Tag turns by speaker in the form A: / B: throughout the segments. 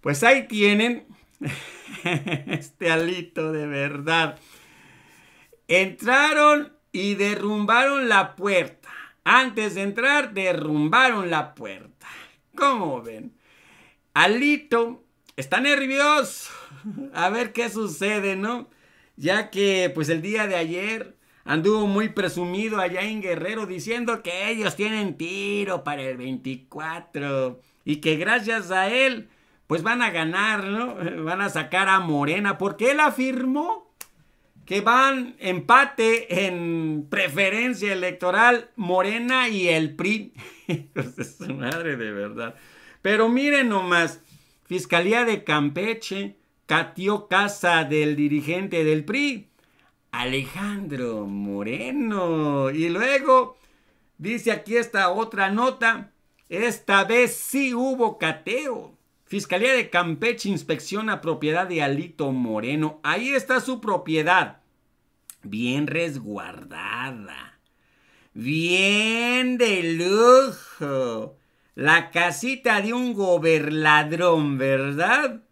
A: Pues ahí tienen este alito de verdad. Entraron y derrumbaron la puerta. Antes de entrar, derrumbaron la puerta. ¿Cómo ven? Alito está nervioso. A ver qué sucede, ¿no? Ya que pues el día de ayer anduvo muy presumido allá en Guerrero diciendo que ellos tienen tiro para el 24 y que gracias a él pues van a ganar, ¿no? Eh, van a sacar a Morena, porque él afirmó que van empate en preferencia electoral Morena y el PRI. es su madre de verdad. Pero miren nomás, Fiscalía de Campeche cateó casa del dirigente del PRI, Alejandro Moreno. Y luego, dice aquí esta otra nota, esta vez sí hubo cateo. Fiscalía de Campeche inspecciona propiedad de Alito Moreno. Ahí está su propiedad. Bien resguardada. Bien de lujo. La casita de un goberladrón, ¿verdad?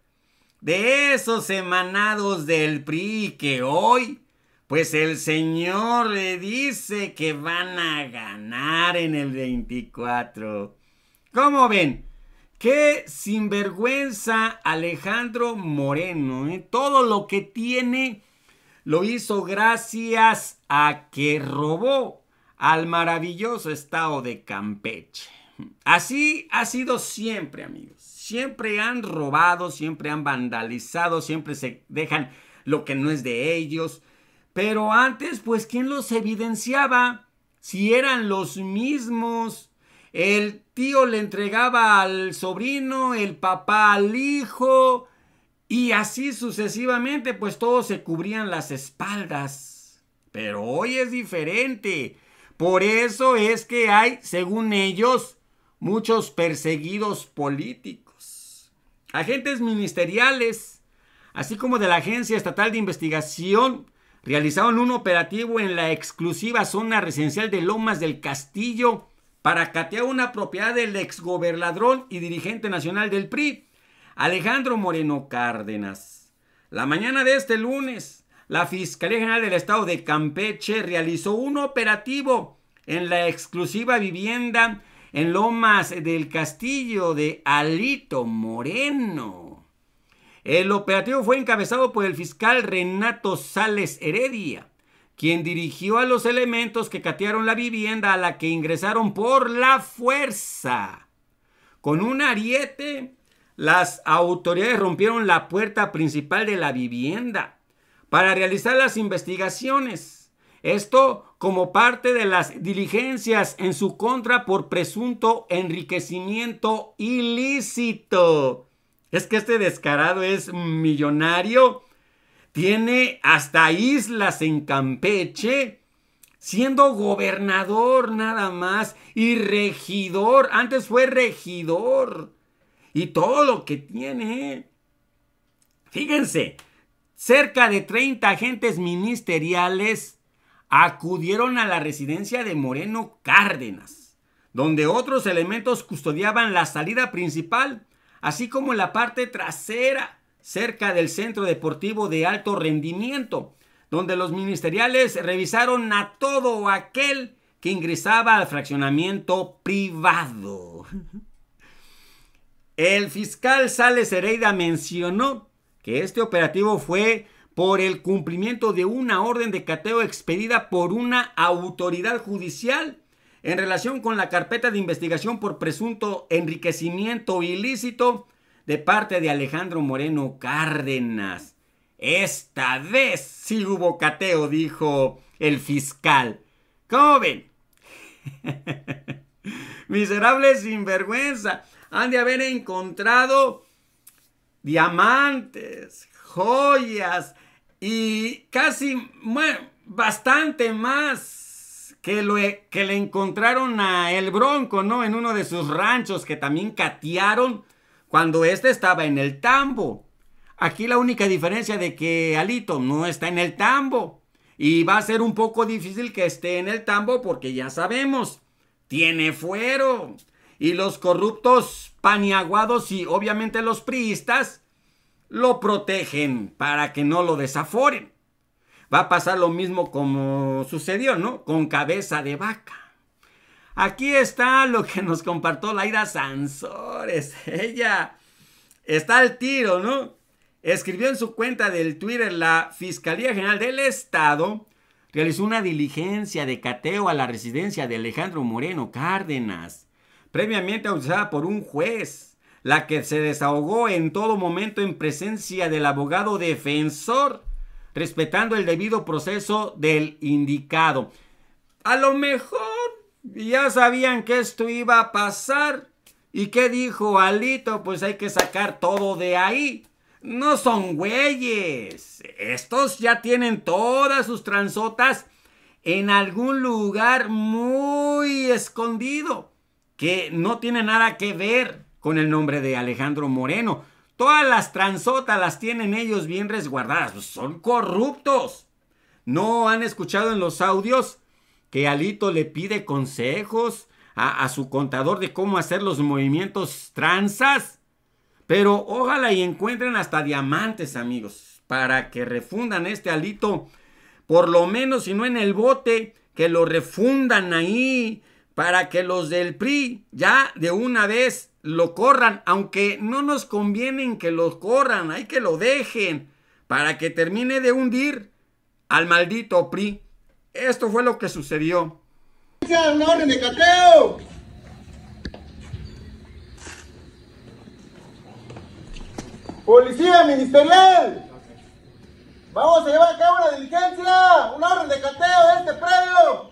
A: De esos emanados del PRI que hoy, pues el señor le dice que van a ganar en el 24. ¿Cómo ven? Qué sinvergüenza Alejandro Moreno. ¿eh? Todo lo que tiene lo hizo gracias a que robó al maravilloso estado de Campeche. Así ha sido siempre, amigos. Siempre han robado, siempre han vandalizado, siempre se dejan lo que no es de ellos. Pero antes, pues, ¿quién los evidenciaba? Si eran los mismos el tío le entregaba al sobrino, el papá al hijo, y así sucesivamente, pues todos se cubrían las espaldas. Pero hoy es diferente. Por eso es que hay, según ellos, muchos perseguidos políticos, agentes ministeriales, así como de la Agencia Estatal de Investigación, realizaron un operativo en la exclusiva zona residencial de Lomas del Castillo para catear una propiedad del exgobernador y dirigente nacional del PRI, Alejandro Moreno Cárdenas. La mañana de este lunes, la Fiscalía General del Estado de Campeche realizó un operativo en la exclusiva vivienda en Lomas del Castillo de Alito Moreno. El operativo fue encabezado por el fiscal Renato Sales Heredia, quien dirigió a los elementos que catearon la vivienda a la que ingresaron por la fuerza. Con un ariete, las autoridades rompieron la puerta principal de la vivienda para realizar las investigaciones. Esto como parte de las diligencias en su contra por presunto enriquecimiento ilícito. Es que este descarado es millonario tiene hasta islas en Campeche, siendo gobernador nada más y regidor, antes fue regidor, y todo lo que tiene. ¿eh? Fíjense, cerca de 30 agentes ministeriales acudieron a la residencia de Moreno Cárdenas, donde otros elementos custodiaban la salida principal, así como la parte trasera cerca del Centro Deportivo de Alto Rendimiento, donde los ministeriales revisaron a todo aquel que ingresaba al fraccionamiento privado. El fiscal Sales Hereida mencionó que este operativo fue por el cumplimiento de una orden de cateo expedida por una autoridad judicial en relación con la carpeta de investigación por presunto enriquecimiento ilícito de parte de Alejandro Moreno Cárdenas. Esta vez sí hubo cateo, dijo el fiscal. ¿Cómo ven? Miserable sinvergüenza. Han de haber encontrado diamantes, joyas y casi, bastante más que, lo, e, que le encontraron a El Bronco, ¿no? En uno de sus ranchos que también catearon cuando este estaba en el tambo. Aquí la única diferencia de que Alito no está en el tambo. Y va a ser un poco difícil que esté en el tambo porque ya sabemos, tiene fuero. Y los corruptos paniaguados y obviamente los priistas lo protegen para que no lo desaforen. Va a pasar lo mismo como sucedió, ¿no? Con cabeza de vaca. Aquí está lo que nos compartió Laira Sansores. Ella está al tiro, ¿no? Escribió en su cuenta del Twitter la Fiscalía General del Estado realizó una diligencia de cateo a la residencia de Alejandro Moreno Cárdenas, previamente autorizada por un juez, la que se desahogó en todo momento en presencia del abogado defensor, respetando el debido proceso del indicado. A lo mejor ya sabían que esto iba a pasar. ¿Y qué dijo Alito? Pues hay que sacar todo de ahí. No son güeyes. Estos ya tienen todas sus transotas en algún lugar muy escondido que no tiene nada que ver con el nombre de Alejandro Moreno. Todas las transotas las tienen ellos bien resguardadas. Son corruptos. ¿No han escuchado en los audios que Alito le pide consejos a, su contador de cómo hacer los movimientos tranzas. Pero ojalá y encuentren hasta diamantes, amigos, para que refundan este Alito, por lo menos si no en el bote, que lo refundan ahí, para que los del PRI ya de una vez lo corran, aunque no nos convienen que lo corran, hay que lo dejen, para que termine de hundir al maldito PRI. Esto fue lo que sucedió. Una orden de cateo. Policía ministerial. Vamos a llevar a cabo una diligencia, una orden de cateo de este predio.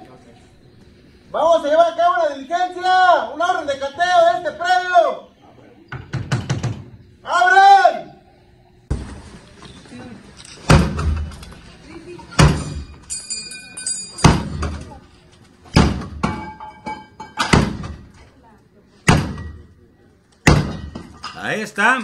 A: Vamos a llevar a cabo una diligencia, un orden de cateo de este predio. ¡Abren! Ahí está.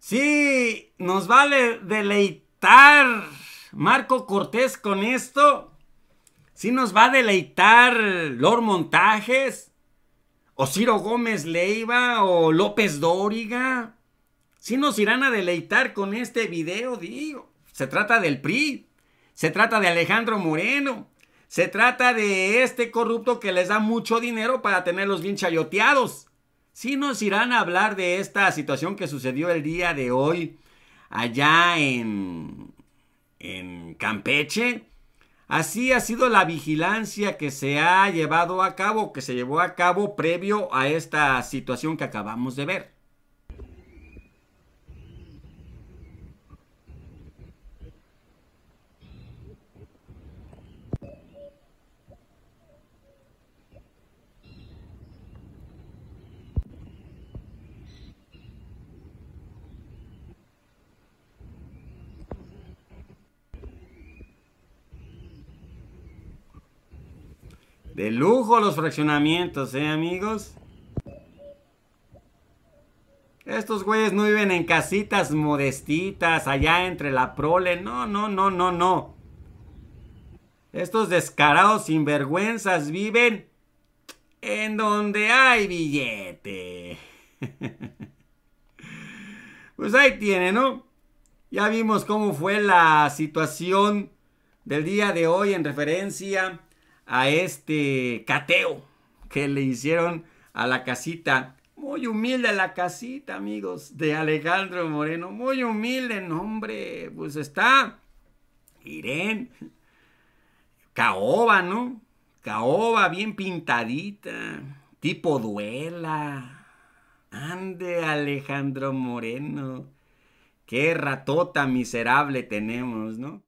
A: Sí, nos va a deleitar Marco Cortés con esto. Sí nos va a deleitar Lord Montajes o Ciro Gómez Leiva o López Dóriga. Sí nos irán a deleitar con este video, digo se trata del PRI, se trata de Alejandro Moreno, se trata de este corrupto que les da mucho dinero para tenerlos bien chayoteados. Si nos irán a hablar de esta situación que sucedió el día de hoy allá en, en Campeche. Así ha sido la vigilancia que se ha llevado a cabo, que se llevó a cabo previo a esta situación que acabamos de ver. De lujo los fraccionamientos, ¿eh, amigos? Estos güeyes no viven en casitas modestitas allá entre la prole. No, no, no, no, no. Estos descarados sinvergüenzas viven en donde hay billete. pues ahí tiene, ¿no? Ya vimos cómo fue la situación del día de hoy en referencia a este cateo que le hicieron a la casita. Muy humilde la casita, amigos, de Alejandro Moreno. Muy humilde, nombre. Pues está Irene. Caoba, ¿no? Caoba bien pintadita. Tipo duela. Ande, Alejandro Moreno. Qué ratota miserable tenemos, ¿no?